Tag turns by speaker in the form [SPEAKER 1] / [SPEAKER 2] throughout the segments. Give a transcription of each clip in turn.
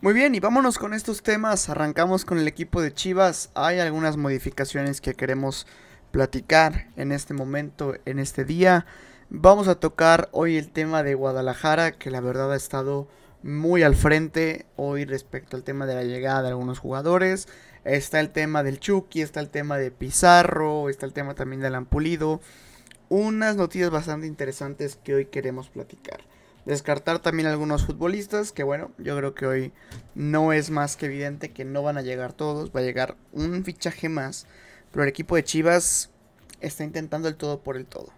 [SPEAKER 1] Muy bien, y vámonos con estos temas. Arrancamos con el equipo de Chivas. Hay algunas modificaciones que queremos platicar en este momento, en este día. Vamos a tocar hoy el tema de Guadalajara, que la verdad ha estado muy al frente hoy respecto al tema de la llegada de algunos jugadores. Está el tema del Chucky, está el tema de Pizarro, está el tema también del Ampulido. Unas noticias bastante interesantes que hoy queremos platicar descartar también algunos futbolistas que bueno, yo creo que hoy no es más que evidente que no van a llegar todos, va a llegar un fichaje más, pero el equipo de Chivas está intentando el todo por el todo.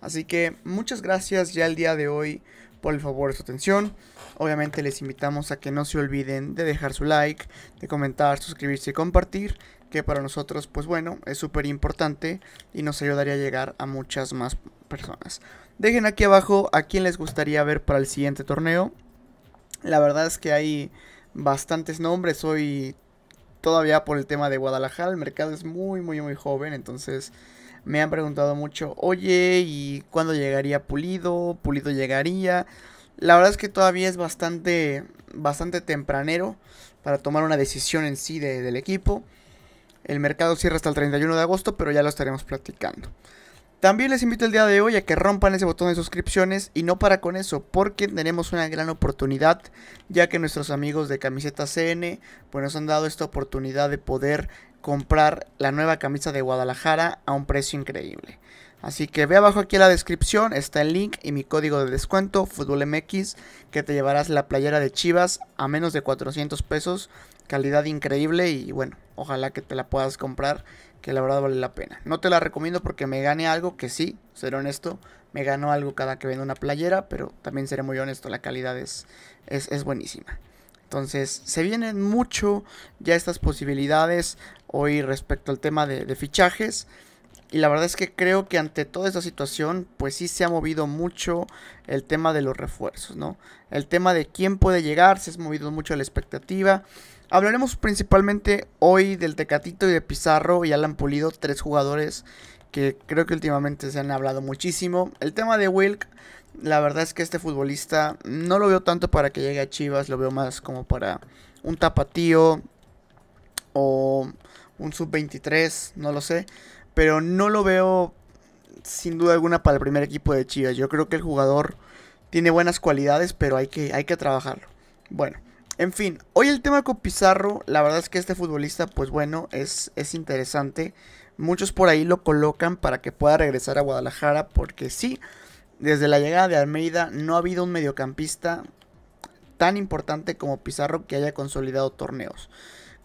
[SPEAKER 1] Así que muchas gracias ya el día de hoy por el favor de su atención. Obviamente les invitamos a que no se olviden de dejar su like, de comentar, suscribirse y compartir que para nosotros, pues bueno, es súper importante y nos ayudaría a llegar a muchas más personas. Dejen aquí abajo a quién les gustaría ver para el siguiente torneo. La verdad es que hay bastantes nombres hoy todavía por el tema de Guadalajara. El mercado es muy, muy, muy joven, entonces me han preguntado mucho, oye, ¿y cuándo llegaría Pulido? ¿Pulido llegaría? La verdad es que todavía es bastante, bastante tempranero para tomar una decisión en sí del equipo. El mercado cierra hasta el 31 de agosto, pero ya lo estaremos platicando. También les invito el día de hoy a que rompan ese botón de suscripciones y no para con eso, porque tenemos una gran oportunidad, ya que nuestros amigos de Camiseta CN pues nos han dado esta oportunidad de poder comprar la nueva camisa de Guadalajara a un precio increíble. Así que ve abajo aquí en la descripción, está el link y mi código de descuento, FUTBOLMX, que te llevarás la playera de Chivas a menos de 400 pesos calidad increíble y bueno, ojalá que te la puedas comprar, que la verdad vale la pena. No te la recomiendo porque me gane algo que sí, seré honesto, me gano algo cada que vendo una playera, pero también seré muy honesto, la calidad es, es, buenísima. Entonces, se vienen mucho ya estas posibilidades hoy respecto al tema de, de fichajes. Y la verdad es que creo que ante toda esta situación, pues sí se ha movido mucho el tema de los refuerzos, ¿no? El tema de quién puede llegar, se ha movido mucho la expectativa. Hablaremos principalmente hoy del Tecatito y de Pizarro y han Pulido, tres jugadores que creo que últimamente se han hablado muchísimo. El tema de Wilk, la verdad es que este futbolista no lo veo tanto para que llegue a Chivas, lo veo más como para un tapatío o un sub-23, no lo sé. Pero no lo veo sin duda alguna para el primer equipo de Chivas. Yo creo que el jugador tiene buenas cualidades, pero hay que, hay que trabajarlo. Bueno. En fin, hoy el tema con Pizarro, la verdad es que este futbolista, pues bueno, es, es interesante. Muchos por ahí lo colocan para que pueda regresar a Guadalajara, porque sí, desde la llegada de Almeida no ha habido un mediocampista tan importante como Pizarro que haya consolidado torneos.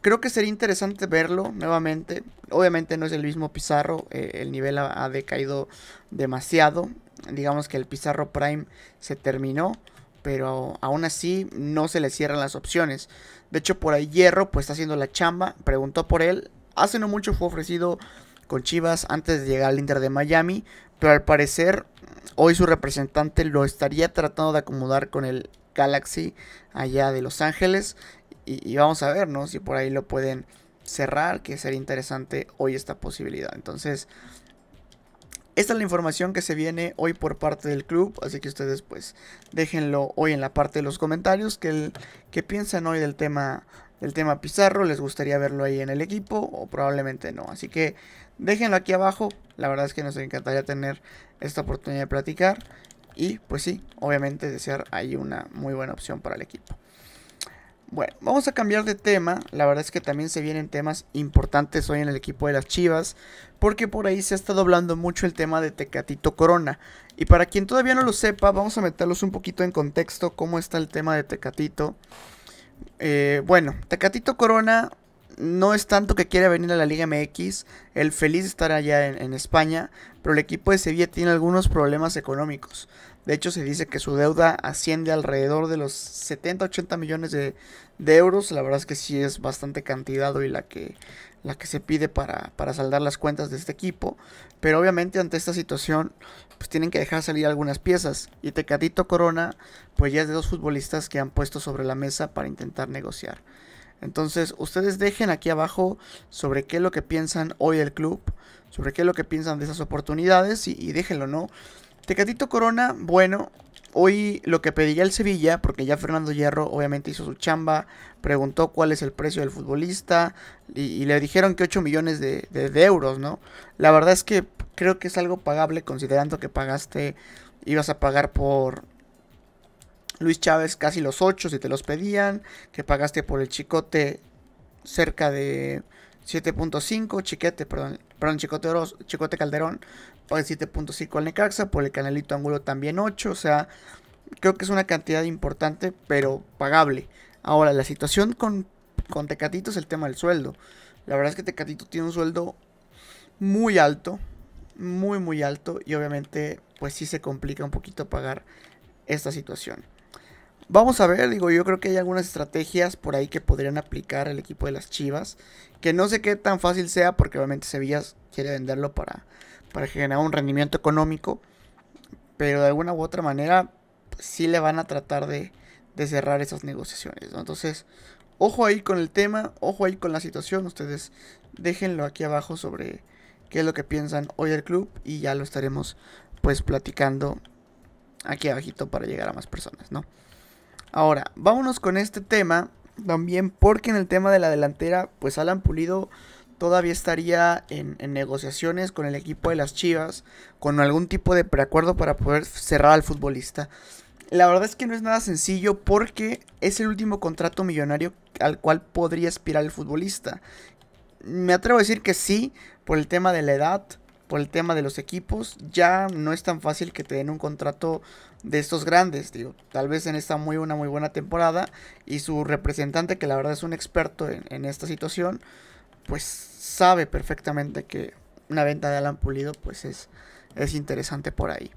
[SPEAKER 1] Creo que sería interesante verlo nuevamente. Obviamente no es el mismo Pizarro, eh, el nivel ha, ha decaído demasiado. Digamos que el Pizarro Prime se terminó pero aún así no se le cierran las opciones. De hecho, por ahí Hierro pues está haciendo la chamba, preguntó por él. Hace no mucho fue ofrecido con Chivas antes de llegar al Inter de Miami, pero al parecer hoy su representante lo estaría tratando de acomodar con el Galaxy allá de Los Ángeles y, vamos a ver, ¿no? Si por ahí lo pueden cerrar, que sería interesante hoy esta posibilidad. Entonces, esta es la información que se viene hoy por parte del club, así que ustedes pues déjenlo hoy en la parte de los comentarios que, piensan hoy del tema del tema Pizarro, les gustaría verlo ahí en el equipo o probablemente no. Así que déjenlo aquí abajo, la verdad es que nos encantaría tener esta oportunidad de platicar y pues sí, obviamente desear ahí una muy buena opción para el equipo. Bueno, vamos a cambiar de tema. La verdad es que también se vienen temas importantes hoy en el equipo de las Chivas, porque por ahí se ha estado hablando mucho el tema de Tecatito Corona. Y para quien todavía no lo sepa, vamos a meterlos un poquito en contexto cómo está el tema de Tecatito. Eh, bueno, Tecatito Corona no es tanto que quiera venir a la Liga MX, el feliz estar allá en España, pero el equipo de Sevilla tiene algunos problemas económicos. De hecho, se dice que su deuda asciende alrededor de los 70-80 millones de, de, euros. La verdad es que sí es bastante cantidad hoy la que, la que se pide para, para saldar las cuentas de este equipo. Pero obviamente ante esta situación, pues tienen que dejar salir algunas piezas. Y Tecadito Corona, pues ya es de dos futbolistas que han puesto sobre la mesa para intentar negociar. Entonces, ustedes dejen aquí abajo sobre qué es lo que piensan hoy el club, sobre qué es lo que piensan de esas oportunidades y déjenlo, ¿no? Tecatito Corona, bueno, hoy lo que pedía el Sevilla, porque ya Fernando Hierro obviamente hizo su chamba, preguntó cuál es el precio del futbolista y, le dijeron que 8 millones de, de, euros, ¿no? La verdad es que creo que es algo pagable considerando que pagaste, ibas a pagar por Luis Chávez casi los 8 si te los pedían, que pagaste por el chicote cerca de 7.5, Chiquete, perdón, perdón Chicote, Chicote Calderón, por el 7.5 al Necaxa, por el canalito ángulo también 8, o sea, creo que es una cantidad importante, pero pagable. Ahora, la situación con, con Tecatito es el tema del sueldo. La verdad es que Tecatito tiene un sueldo muy alto, muy, muy alto, y obviamente, pues sí se complica un poquito pagar esta situación. Vamos a ver, digo, yo creo que hay algunas estrategias por ahí que podrían aplicar el equipo de las Chivas. Que no sé qué tan fácil sea, porque obviamente Sevilla quiere venderlo para, para generar un rendimiento económico. Pero de alguna u otra manera, pues, sí le van a tratar de, cerrar esas negociaciones. ¿no? Entonces, ojo ahí con el tema, ojo ahí con la situación. Ustedes déjenlo aquí abajo sobre qué es lo que piensan hoy el club y ya lo estaremos pues platicando aquí abajito para llegar a más personas, ¿no? Ahora, vámonos con este tema también porque en el tema de la delantera, pues Alan Pulido todavía estaría en, negociaciones con el equipo de las Chivas, con algún tipo de preacuerdo para poder cerrar al futbolista. La verdad es que no es nada sencillo porque es el último contrato millonario al cual podría aspirar el futbolista. Me atrevo a decir que sí, por el tema de la edad, por el tema de los equipos, ya no es tan fácil que te den un contrato de estos grandes, tal vez en esta muy una muy buena temporada y su representante, que la verdad es un experto en, esta situación, pues sabe perfectamente que una venta de Alan Pulido pues es, es interesante por ahí.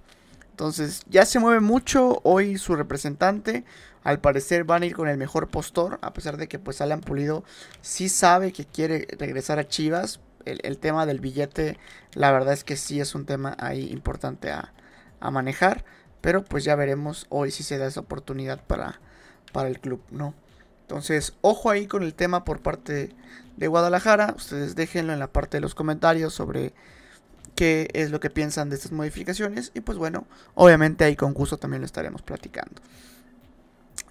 [SPEAKER 1] Entonces ya se mueve mucho hoy su representante. Al parecer van a ir con el mejor postor. A pesar de que pues Alan Pulido sí sabe que quiere regresar a Chivas el, tema del billete, la verdad es que sí es un tema ahí importante a, manejar. Pero pues ya veremos hoy si se da esa oportunidad para, para el club, ¿no? Entonces, ojo ahí con el tema por parte de Guadalajara. Ustedes déjenlo en la parte de los comentarios sobre qué es lo que piensan de estas modificaciones. Y pues bueno, obviamente ahí con gusto también lo estaremos platicando.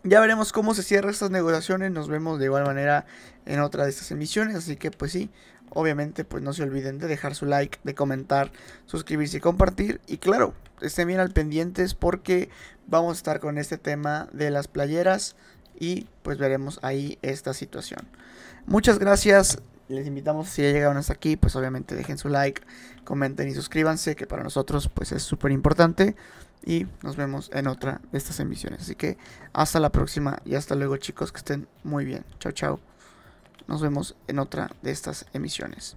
[SPEAKER 1] Ya veremos cómo se cierran estas negociaciones. Nos vemos de igual manera en otra de estas emisiones. Así que pues sí, Obviamente, pues no se olviden de dejar su like, de comentar, suscribirse y compartir. Y claro, estén bien al pendientes porque vamos a estar con este tema de las playeras y pues veremos ahí esta situación. Muchas gracias. Les invitamos, si ya llegaron hasta aquí, pues obviamente dejen su like, comenten y suscríbanse, que para nosotros pues es súper importante. Y nos vemos en otra de estas emisiones. Así que hasta la próxima y hasta luego chicos, que estén muy bien. Chao, chao. Nos vemos en otra de estas emisiones.